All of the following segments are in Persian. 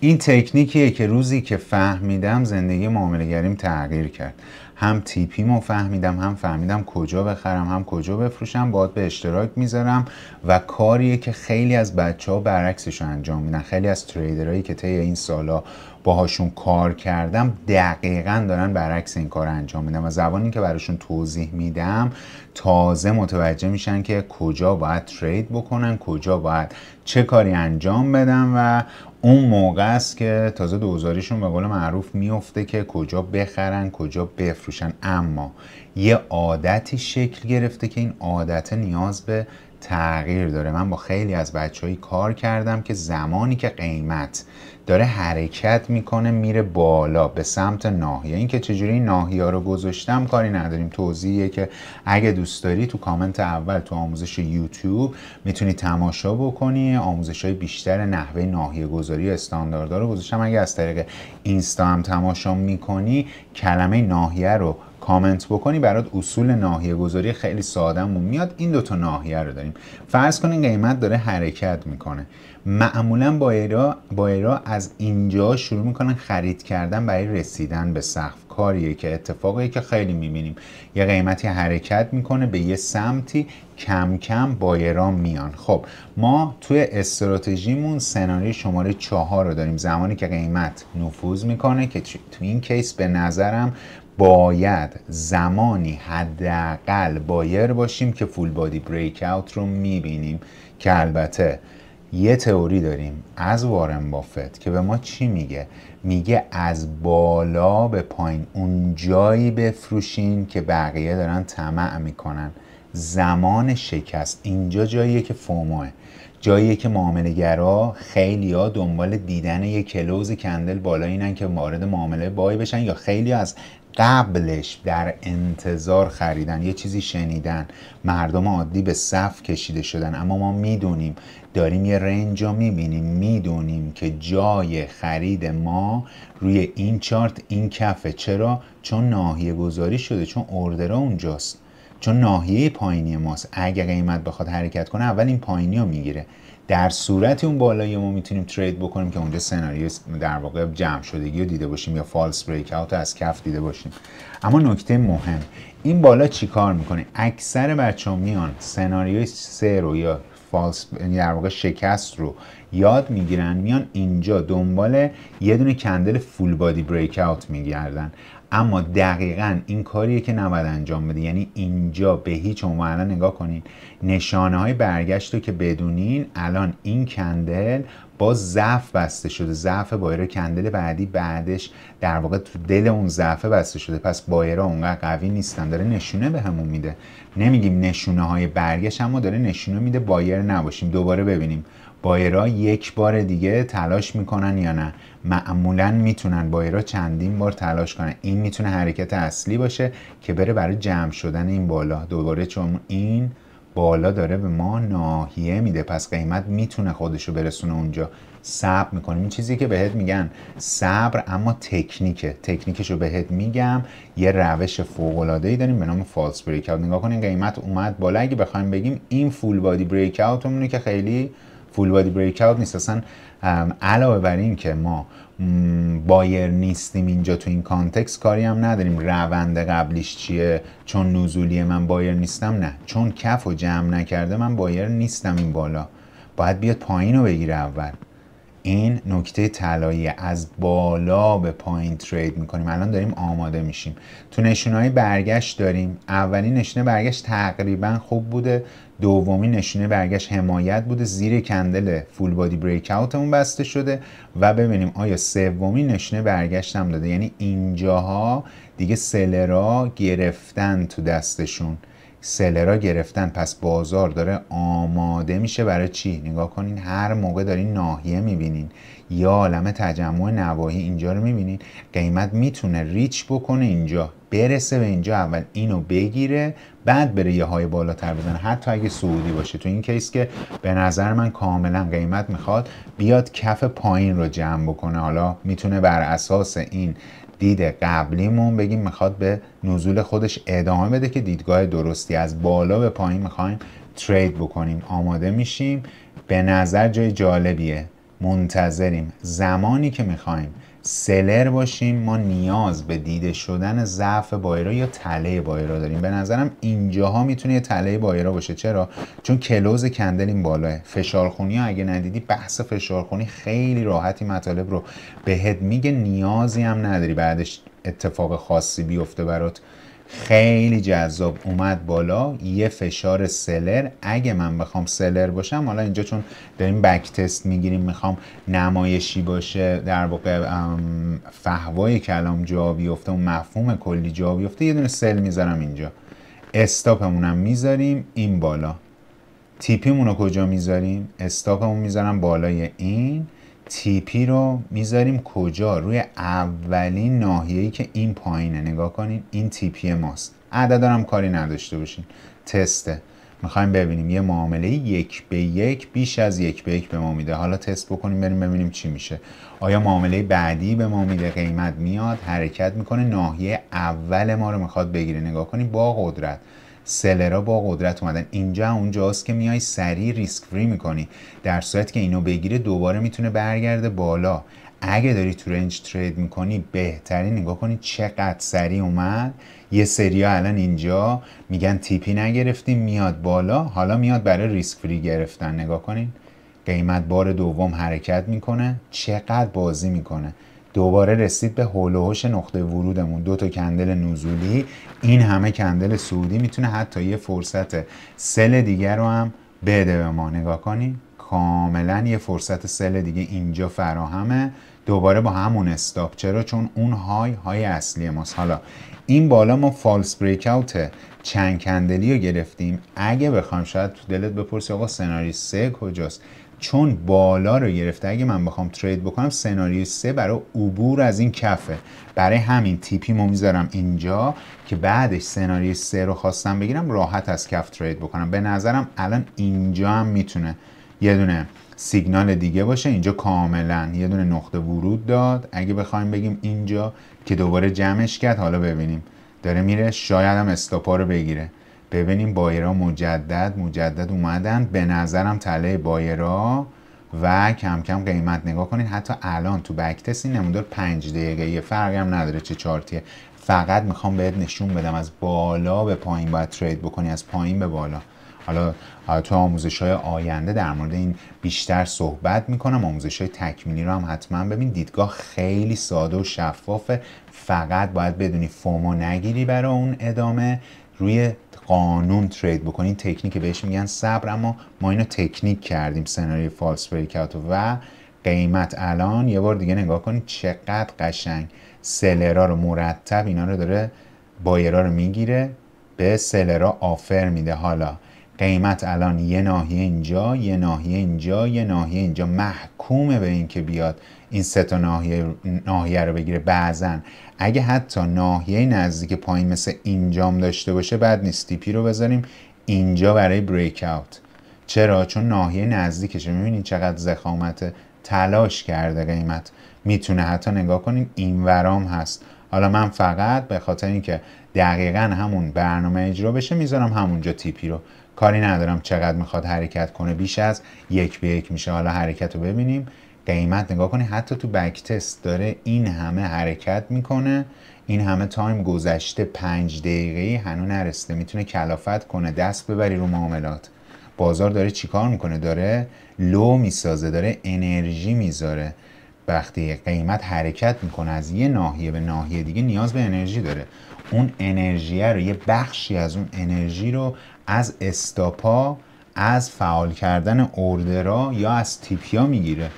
این تکنیکیه که روزی که فهمیدم زندگی گریم تغییر کرد هم مو فهمیدم هم فهمیدم کجا بخرم هم کجا بفروشم باید به اشتراک میذارم و کاریه که خیلی از بچه ها برعکسش انجام میدن خیلی از تریدرهایی که طی این سالا باهاشون کار کردم دقیقا دارن برعکس این کار انجام میدن و زبانی که براشون توضیح میدم تازه متوجه میشن که کجا باید ترید بکنن کجا باید چه کاری انجام بدم و اون موقع است که تازه دوزاریشون به قول معروف میفته که کجا بخرن کجا بفروشن اما یه عادتی شکل گرفته که این عادت نیاز به تغییر داره من با خیلی از بچههایی کار کردم که زمانی که قیمت داره حرکت میکنه میره بالا به سمت ناحیه این که چجوری این ناحیه رو گذاشتم کاری نداریم توضیحیه که اگه دوست داری تو کامنت اول تو آموزش یوتیوب میتونی تماشا بکنی آموزش های بیشتر نحوه ناحیه گذاری استانداردار رو گذاشتم اگه از طریق اینستا هم تماشا میکنی کلمه ناحیه رو کامنت بکنی برات اصول ناحیه گذاری خیلی ساده میاد این دوتا ناحیه رو داریم فرض کنین قیمت داره حرکت میکنه معمولا با ایرا, از اینجا شروع میکنن خرید کردن برای رسیدن به سقف کاریه که اتفاقیه که خیلی میبینیم یه قیمتی حرکت میکنه به یه سمتی کم کم بایرا میان خب ما توی استراتژیمون سناریو شماره چهار رو داریم زمانی که قیمت نفوذ میکنه که تو این کیس به نظرم باید زمانی حداقل بایر باشیم که فول بادی بریک اوت رو میبینیم که البته یه تئوری داریم از وارن بافت که به ما چی میگه میگه از بالا به پایین اون جایی بفروشین که بقیه دارن طمع میکنن زمان شکست اینجا جاییه که فوماه جاییه که گرا خیلی ها دنبال دیدن یه کلوز کندل بالا اینن که وارد معامله بای بشن یا خیلی از قبلش در انتظار خریدن یه چیزی شنیدن مردم عادی به صف کشیده شدن اما ما میدونیم داریم یه رنج رو میبینیم میدونیم که جای خرید ما روی این چارت این کفه چرا؟ چون ناحیه گذاری شده چون اردره اونجاست چون ناحیه پایینی ماست اگه قیمت بخواد حرکت کنه اول این پایینی رو میگیره در صورت اون بالایی ما میتونیم ترید بکنیم که اونجا سناریو در واقع جمع شدگی رو دیده باشیم یا فالس بریک اوت از کف دیده باشیم اما نکته مهم این بالا چیکار میکنه اکثر بچه ها میان سناریو سه رو یا فالس یعنی در واقع شکست رو یاد میگیرن میان اینجا دنبال یه دونه کندل فول بادی بریک اوت میگردن اما دقیقا این کاریه که نباید انجام بده یعنی اینجا به هیچ عنوان نگاه کنین نشانه های برگشت رو که بدونین الان این کندل باز ضعف بسته شده ضعف بایر کندل بعدی بعدش در واقع تو دل اون ضعفه بسته شده پس بایرها اونقدر قوی نیستن داره نشونه به همون میده نمیگیم نشونه های برگشت اما داره نشونه میده بایر نباشیم دوباره ببینیم بایرا یک بار دیگه تلاش میکنن یا نه معمولا میتونن بایرا چندین بار تلاش کنن این میتونه حرکت اصلی باشه که بره برای جمع شدن این بالا دوباره چون این بالا داره به ما ناحیه میده پس قیمت میتونه خودش رو برسونه اونجا صبر میکنیم این چیزی که بهت میگن صبر اما تکنیکه تکنیکش رو بهت میگم یه روش فوق العاده ای داریم به نام فالس بریک اوت نگاه کنین قیمت اومد بالا اگه بخوایم بگیم این فول بادی بریک اوت که خیلی فول بادی بریک اوت نیست اصلا علاوه بر این که ما بایر نیستیم اینجا تو این کانتکست کاری هم نداریم روند قبلیش چیه چون نزولی من بایر نیستم نه چون کف و جمع نکرده من بایر نیستم این بالا باید بیاد پایین رو بگیره اول این نکته طلایی از بالا به پایین ترید میکنیم الان داریم آماده میشیم تو نشونهای برگشت داریم اولین نشونه برگشت تقریبا خوب بوده دومی نشونه برگشت حمایت بوده زیر کندل فول بادی بریک اون بسته شده و ببینیم آیا سومی نشونه برگشت هم داده یعنی اینجاها دیگه سلرا گرفتن تو دستشون سلرا گرفتن پس بازار داره آماده میشه برای چی نگاه کنین هر موقع دارین ناحیه میبینین یا عالم تجمع نواحی اینجا رو میبینین قیمت میتونه ریچ بکنه اینجا برسه به اینجا اول اینو بگیره بعد بره یه های بالاتر بزنه حتی اگه سعودی باشه تو این کیس که به نظر من کاملا قیمت میخواد بیاد کف پایین رو جمع بکنه حالا میتونه بر اساس این دید قبلیمون بگیم میخواد به نزول خودش ادامه بده که دیدگاه درستی از بالا به پایین میخوایم ترید بکنیم آماده میشیم به نظر جای جالبیه منتظریم زمانی که میخوایم سلر باشیم ما نیاز به دیده شدن ضعف بایرا یا تله بایرا داریم به نظرم اینجاها میتونه یه تله بایرا باشه چرا چون کلوز کندل این بالاه فشارخونی ها اگه ندیدی بحث فشارخونی خیلی راحتی مطالب رو بهت میگه نیازی هم نداری بعدش اتفاق خاصی بیفته برات خیلی جذاب اومد بالا یه فشار سلر اگه من بخوام سلر باشم حالا اینجا چون داریم بک تست میگیریم میخوام نمایشی باشه در واقع فهوای کلام جا بیفته اون مفهوم کلی جا بیفته یه دونه سل میذارم اینجا استاپمونم میذاریم این بالا تیپیمون رو کجا میذاریم استاپمون میذارم بالای این تیپی رو میذاریم کجا روی اولین ناحیه‌ای که این پایینه نگاه کنین این تیپی ماست عدد هم کاری نداشته باشین تسته میخوایم ببینیم یه معامله یک به یک بیش از یک به یک به ما میده حالا تست بکنیم بریم ببینیم چی میشه آیا معامله بعدی به ما میده قیمت میاد حرکت میکنه ناحیه اول ما رو میخواد بگیره نگاه کنیم با قدرت سلرا با قدرت اومدن اینجا اونجاست که میای سریع ریسک فری میکنی در صورت که اینو بگیره دوباره میتونه برگرده بالا اگه داری تو رنج ترید میکنی بهترین نگاه کنی چقدر سری اومد یه سریا الان اینجا میگن تیپی نگرفتیم میاد بالا حالا میاد برای ریسک فری گرفتن نگاه کنین قیمت بار دوم حرکت میکنه چقدر بازی میکنه دوباره رسید به هولوهوش نقطه ورودمون دو تا کندل نزولی این همه کندل سعودی میتونه حتی یه فرصت سل دیگر رو هم بده به ما نگاه کنیم کاملا یه فرصت سل دیگه اینجا فراهمه دوباره با همون استاپ چرا چون اون های های اصلی ماست حالا این بالا ما فالس بریک اوت چند کندلی رو گرفتیم اگه بخوام شاید تو دلت بپرسی آقا سناریو سه کجاست چون بالا رو گرفته اگه من بخوام ترید بکنم سناریو 3 برای عبور از این کفه برای همین تیپیمو میذارم اینجا که بعدش سناریو 3 رو خواستم بگیرم راحت از کف ترید بکنم به نظرم الان اینجا هم میتونه یه دونه سیگنال دیگه باشه اینجا کاملا یه دونه نقطه ورود داد اگه بخوایم بگیم اینجا که دوباره جمعش کرد حالا ببینیم داره میره شاید هم استاپا رو بگیره ببینیم بایرا مجدد مجدد اومدن به نظرم تله بایرا و کم کم قیمت نگاه کنین حتی الان تو بک این نمودار پنج دقیقه یه فرقی هم نداره چه چارتیه فقط میخوام بهت نشون بدم از بالا به پایین باید ترید بکنی از پایین به بالا حالا تو آموزش های آینده در مورد این بیشتر صحبت میکنم آموزش های تکمیلی رو هم حتما ببین دیدگاه خیلی ساده و شفافه فقط باید بدونی فومو نگیری برای اون ادامه روی قانون ترید بکنین تکنیک بهش میگن صبر اما ما اینو تکنیک کردیم سناریو فالس بریک و قیمت الان یه بار دیگه نگاه کنید چقدر قشنگ سلرا رو مرتب اینا رو داره بایرا رو میگیره به سلرا آفر میده حالا قیمت الان یه ناحیه اینجا یه ناحیه اینجا یه ناحیه اینجا محکومه به اینکه بیاد این سه تا ناحیه, ناحیه رو بگیره بعضا اگه حتی ناحیه نزدیک پایین مثل اینجام داشته باشه بعد نیست تیپی رو بذاریم اینجا برای بریک آوت چرا چون ناحیه نزدیکشه میبینید چقدر زخامت تلاش کرده قیمت میتونه حتی نگاه کنیم این ورام هست حالا من فقط به خاطر اینکه دقیقا همون برنامه اجرا بشه میذارم همونجا تیپی رو کاری ندارم چقدر میخواد حرکت کنه بیش از یک به یک میشه حالا حرکت رو ببینیم قیمت نگاه کنی حتی تو بک تست داره این همه حرکت میکنه این همه تایم گذشته پنج دقیقه هنو نرسیده میتونه کلافت کنه دست ببری رو معاملات بازار داره چیکار میکنه داره لو میسازه داره انرژی میذاره وقتی قیمت حرکت میکنه از یه ناحیه به ناحیه دیگه نیاز به انرژی داره اون انرژی رو یه بخشی از اون انرژی رو از استاپا از فعال کردن اوردرا یا از تیپیا میگیره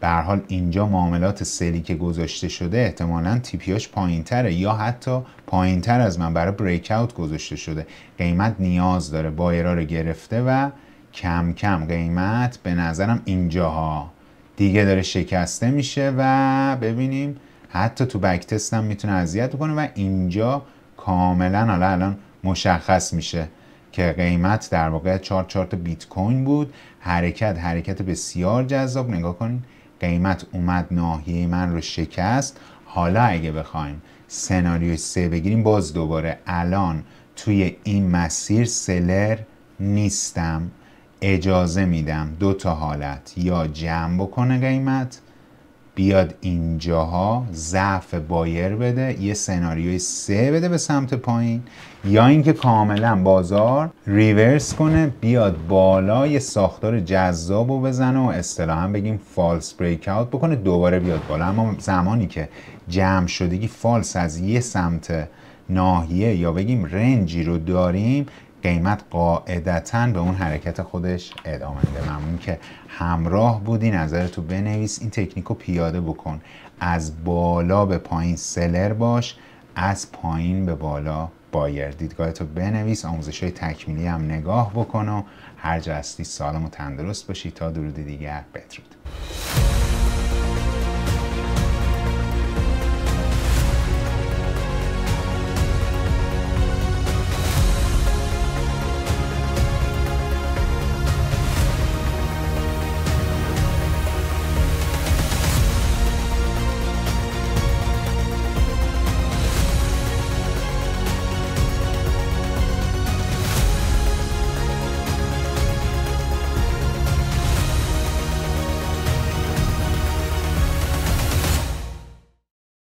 به حال اینجا معاملات سلی که گذاشته شده احتمالا تیپیاش پایین تره یا حتی پایین تر از من برای بریک اوت گذاشته شده قیمت نیاز داره با رو گرفته و کم کم قیمت به نظرم اینجاها دیگه داره شکسته میشه و ببینیم حتی تو بک تست هم میتونه اذیت کنه و اینجا کاملا حالا الان مشخص میشه که قیمت در واقع 4 4 بیت کوین بود حرکت حرکت بسیار جذاب نگاه کنید قیمت اومد ناحیه من رو شکست حالا اگه بخوایم سناریو سه بگیریم باز دوباره الان توی این مسیر سلر نیستم اجازه میدم دو تا حالت یا جمع بکنه قیمت بیاد اینجاها ضعف بایر بده یه سناریوی سه بده به سمت پایین یا اینکه کاملا بازار ریورس کنه بیاد بالا یه ساختار جذاب و بزنه و اصطلاحا بگیم فالس بریک اوت بکنه دوباره بیاد بالا اما زمانی که جمع شدگی فالس از یه سمت ناحیه یا بگیم رنجی رو داریم قیمت قاعدتا به اون حرکت خودش ادامه میده ممنون که همراه بودی نظر تو بنویس این تکنیک رو پیاده بکن از بالا به پایین سلر باش از پایین به بالا بایر دیدگاه تو بنویس آموزش های تکمیلی هم نگاه بکن و هر جستی سالم و تندرست باشی تا درود دیگر بدرود